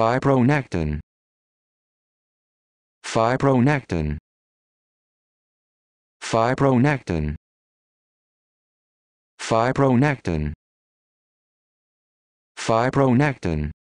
Fibronectin. Fibronectin. Fibronectin. Fibronectin. Fibronectin.